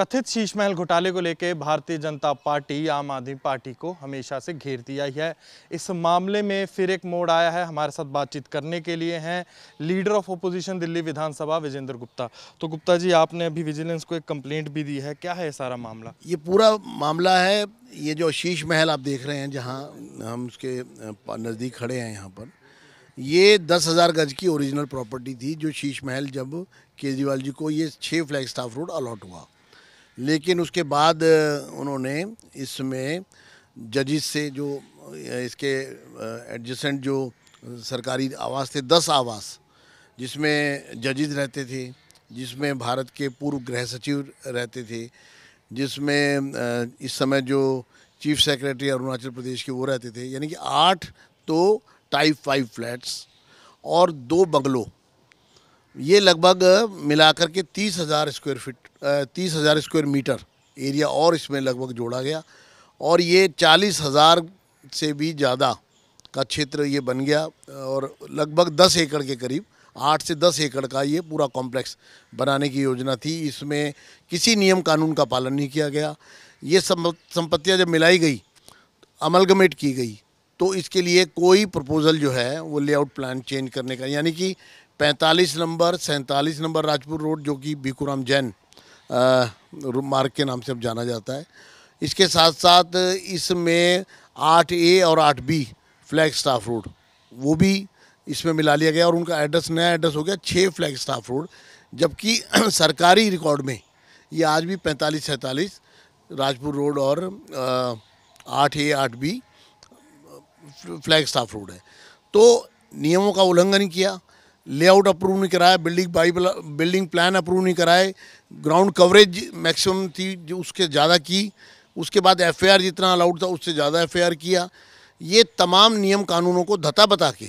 कथित शीश महल घोटाले को लेकर भारतीय जनता पार्टी आम आदमी पार्टी को हमेशा से दिया ही है इस मामले में फिर एक मोड़ आया है हमारे साथ बातचीत करने के लिए हैं लीडर ऑफ ओपोजिशन दिल्ली विधानसभा विजेंद्र गुप्ता तो गुप्ता जी आपने अभी विजिलेंस को एक कंप्लेंट भी दी है क्या है सारा मामला ये पूरा मामला है ये जो शीश महल आप देख रहे हैं जहाँ हम उसके नज़दीक खड़े हैं यहाँ पर ये दस हज़ार गज की ओरिजिनल प्रॉपर्टी थी जो शीश महल जब केजरीवाल जी को ये छः फ्लैग स्टाफ रोड अलॉट हुआ लेकिन उसके बाद उन्होंने इसमें जजिस से जो इसके एडजेंट जो सरकारी आवास थे दस आवास जिसमें जजिस रहते थे जिसमें भारत के पूर्व गृह सचिव रहते थे जिसमें इस समय जो चीफ सेक्रेटरी अरुणाचल प्रदेश के वो रहते थे यानी कि आठ तो टाइप फाइव फ्लैट्स और दो बंगलों ये लगभग मिलाकर के तीस हज़ार स्क्वायर फिट तीस हज़ार स्क्वायर मीटर एरिया और इसमें लगभग जोड़ा गया और ये चालीस हज़ार से भी ज़्यादा का क्षेत्र ये बन गया और लगभग दस एकड़ के करीब आठ से दस एकड़ का ये पूरा कॉम्प्लेक्स बनाने की योजना थी इसमें किसी नियम कानून का पालन नहीं किया गया ये संपत्तियाँ जब मिलाई गई अमलगमेट की गई तो इसके लिए कोई प्रपोज़ल जो है वो लेआउट प्लान चेंज करने का यानी कि पैंतालीस नंबर सैंतालीस नंबर राजपुर रोड जो कि भीकूराम जैन मार्ग के नाम से अब जाना जाता है इसके साथ साथ इसमें आठ ए और आठ बी फ्लैग स्टाफ रोड वो भी इसमें मिला लिया गया और उनका एड्रेस नया एड्रेस हो गया छः फ्लैग स्टाफ रोड जबकि सरकारी रिकॉर्ड में ये आज भी पैंतालीस सैंतालीस राजपुर रोड और आठ ए आठ बी फ्लैग स्टाफ रोड है तो नियमों का उल्लंघन किया लेआउट अप्रूव नहीं कराया building by building plan approve नहीं कराए ग्राउंड कवरेज मैक्सिमम थी जो उसके ज़्यादा की उसके बाद एफआईआर जितना अलाउड था उससे ज़्यादा एफआईआर किया ये तमाम नियम कानूनों को धता बता के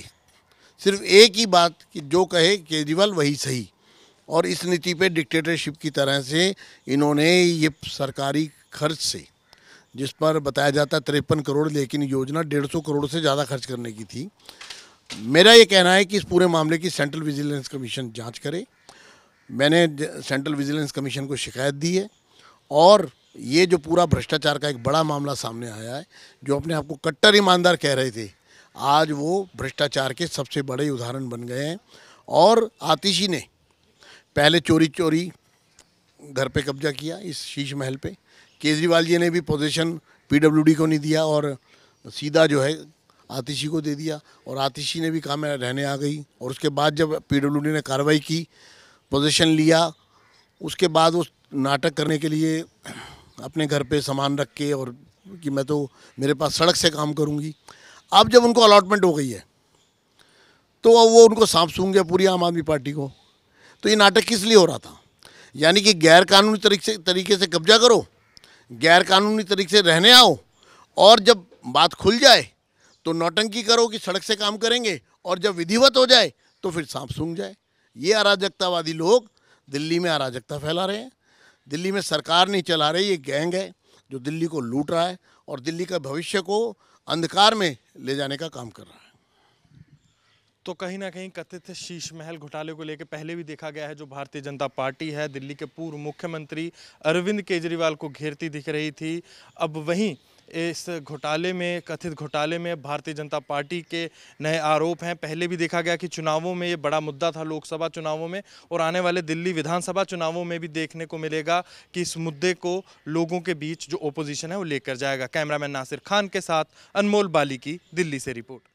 सिर्फ एक ही बात कि जो कहे केजरीवाल वही सही और इस नीति पे डिक्टेटरशिप की तरह से इन्होंने ये सरकारी खर्च से जिस पर बताया जाता है तिरपन करोड़ लेकिन योजना डेढ़ सौ करोड़ से ज़्यादा खर्च करने की थी मेरा ये कहना है कि इस पूरे मामले की सेंट्रल विजिलेंस कमीशन जांच करे मैंने सेंट्रल विजिलेंस कमीशन को शिकायत दी है और ये जो पूरा भ्रष्टाचार का एक बड़ा मामला सामने आया है जो अपने आप को कट्टर ईमानदार कह रहे थे आज वो भ्रष्टाचार के सबसे बड़े उदाहरण बन गए हैं और आतिशी ने पहले चोरी चोरी घर पे कब्जा किया इस शीश महल पे केजरीवाल जी ने भी पोजीशन पीडब्ल्यूडी को नहीं दिया और सीधा जो है आतिशी को दे दिया और आतिशी ने भी काम रहने आ गई और उसके बाद जब पीडब्ल्यूडी ने कार्रवाई की पोजीशन लिया उसके बाद उस नाटक करने के लिए अपने घर पे सामान रख के और कि मैं तो मेरे पास सड़क से काम करूँगी अब जब उनको अलॉटमेंट हो गई है तो वो उनको सांप सूंगे पूरी आम आदमी पार्टी को तो ये नाटक किस लिए हो रहा था यानी कि गैर कानूनी तरीके से तरीके से कब्जा करो गैर कानूनी तरीके से रहने आओ और जब बात खुल जाए तो नौटंकी करो कि सड़क से काम करेंगे और जब विधिवत हो जाए तो फिर सांप सूंघ जाए ये अराजकतावादी लोग दिल्ली में अराजकता फैला रहे हैं दिल्ली में सरकार नहीं चला रही ये गैंग है जो दिल्ली को लूट रहा है और दिल्ली का भविष्य को अंधकार में ले जाने का काम कर रहा है तो कहीं ना कहीं कथित शीश महल घोटाले को लेकर पहले भी देखा गया है जो भारतीय जनता पार्टी है दिल्ली के पूर्व मुख्यमंत्री अरविंद केजरीवाल को घेरती दिख रही थी अब वहीं इस घोटाले में कथित घोटाले में भारतीय जनता पार्टी के नए आरोप हैं पहले भी देखा गया कि चुनावों में ये बड़ा मुद्दा था लोकसभा चुनावों में और आने वाले दिल्ली विधानसभा चुनावों में भी देखने को मिलेगा कि इस मुद्दे को लोगों के बीच जो ओपोजिशन है वो लेकर जाएगा कैमरामैन नासिर खान के साथ अनमोल बाली की दिल्ली से रिपोर्ट